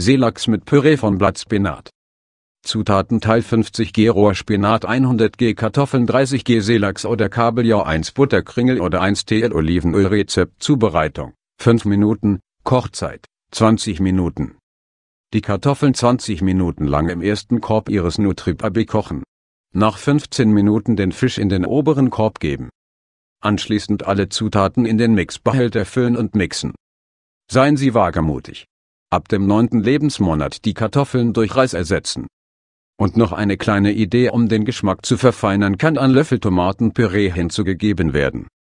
Seelachs mit Püree von Blattspinat. Zutaten Teil 50 g Rohrspinat 100 g Kartoffeln 30 g Seelachs oder Kabeljau 1 Butterkringel oder 1 TL Olivenöl Rezept Zubereitung 5 Minuten Kochzeit 20 Minuten Die Kartoffeln 20 Minuten lang im ersten Korb ihres Nutrib-AB kochen. Nach 15 Minuten den Fisch in den oberen Korb geben. Anschließend alle Zutaten in den Mixbehälter füllen und mixen. Seien Sie wagemutig ab dem neunten Lebensmonat die Kartoffeln durch Reis ersetzen. Und noch eine kleine Idee um den Geschmack zu verfeinern kann ein Löffel Tomatenpüree hinzugegeben werden